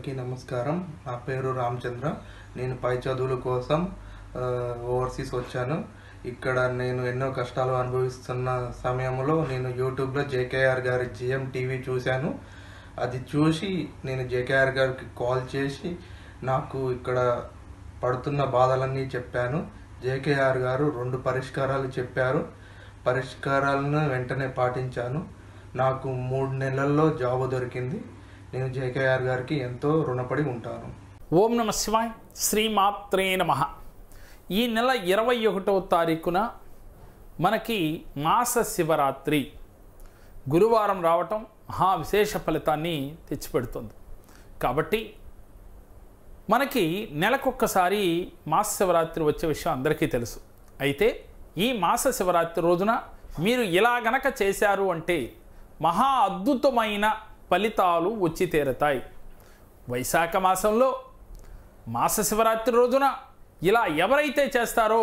అందరికీ నమస్కారం నా పేరు రామచంద్ర నేను పై చదువుల కోసం ఓవర్సీస్ వచ్చాను ఇక్కడ నేను ఎన్నో కష్టాలు అనుభవిస్తున్న సమయంలో నేను యూట్యూబ్లో జేకేఆర్ గారి జిఎం టీవీ చూశాను అది చూసి నేను జేకేఆర్ గారికి కాల్ చేసి నాకు ఇక్కడ పడుతున్న బాధలన్నీ చెప్పాను జేకేఆర్ గారు రెండు పరిష్కారాలు చెప్పారు పరిష్కారాలను వెంటనే పాటించాను నాకు మూడు నెలల్లో జాబ్ దొరికింది నేను జేకేఆర్ గారికి ఎంతో రుణపడి ఉంటాను ఓం నమ శివాయ్ శ్రీమాత్రే నమ ఈ నెల ఇరవై ఒకటవ తారీఖున మనకి మాస శివరాత్రి గురువారం రావటం మహా విశేష ఫలితాన్ని తెచ్చిపెడుతుంది కాబట్టి మనకి నెలకొక్కసారి మాస శివరాత్రి వచ్చే విషయం అందరికీ తెలుసు అయితే ఈ మాస శివరాత్రి రోజున మీరు ఇలా గనక చేశారు అంటే మహా అద్భుతమైన ఫలితాలు వచ్చి తీరతాయి వైశాఖ మాసంలో మాస శివరాత్రి రోజున ఇలా ఎవరైతే చేస్తారో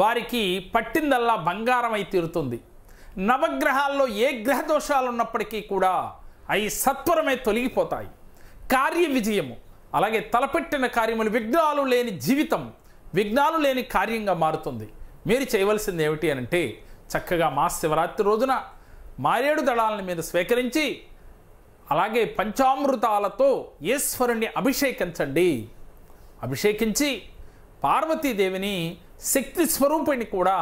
వారికి పట్టిందల్లా బంగారం అయి తీరుతుంది నవగ్రహాల్లో ఏ గ్రహ దోషాలు ఉన్నప్పటికీ కూడా అవి సత్వరమే తొలగిపోతాయి కార్య విజయము అలాగే తలపెట్టిన కార్యములు విఘ్నాలు లేని జీవితం విఘ్నాలు లేని కార్యంగా మారుతుంది మీరు చేయవలసింది ఏమిటి అనంటే చక్కగా మా శివరాత్రి రోజున మారేడు దళాలను మీరు స్వీకరించి అలాగే పంచామృతాలతో ఈశ్వరుణ్ణి అభిషేకించండి అభిషేకించి పార్వతీదేవిని శక్తి స్వరూపిణి కూడా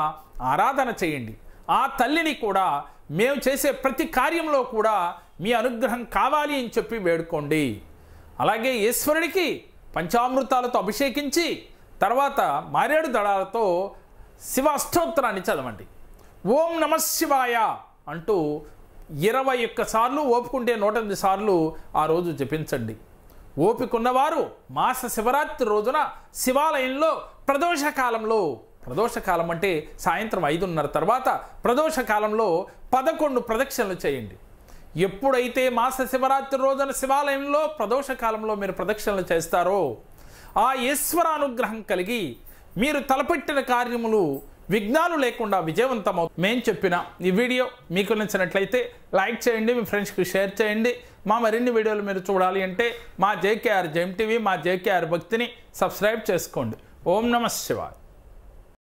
ఆరాధన చేయండి ఆ తల్లిని కూడా మేము చేసే ప్రతి కార్యంలో కూడా మీ అనుగ్రహం కావాలి అని చెప్పి వేడుకోండి అలాగే ఈశ్వరుడికి పంచామృతాలతో అభిషేకించి తర్వాత మారేడు దళాలతో శివ అష్టోత్తరాన్ని చదవండి ఓం నమ శివాయ అంటూ ఇరవై ఒక్క సార్లు ఓపుకుంటే నూట ఎనిమిది సార్లు ఆ రోజు జపించండి ఓపికన్నవారు మాస శివరాత్రి రోజున శివాలయంలో ప్రదోషకాలంలో ప్రదోషకాలం అంటే సాయంత్రం ఐదున్నర తర్వాత ప్రదోషకాలంలో పదకొండు ప్రదక్షిణలు చేయండి ఎప్పుడైతే మాస శివరాత్రి రోజున శివాలయంలో ప్రదోషకాలంలో మీరు ప్రదక్షిణలు చేస్తారో ఆ ఈశ్వరానుగ్రహం కలిగి మీరు తలపెట్టిన కార్యములు విఘ్నాలు లేకుండా విజయవంతం అవుతుంది మేము చెప్పిన ఈ వీడియో మీకు నచ్చినట్లయితే లైక్ చేయండి మీ ఫ్రెండ్స్కి షేర్ చేయండి మా మరిన్ని వీడియోలు మీరు చూడాలి అంటే మా జేకేఆర్ జెమ్ టీవీ మా జేకేఆర్ భక్తిని సబ్స్క్రైబ్ చేసుకోండి ఓం నమ శివాయ్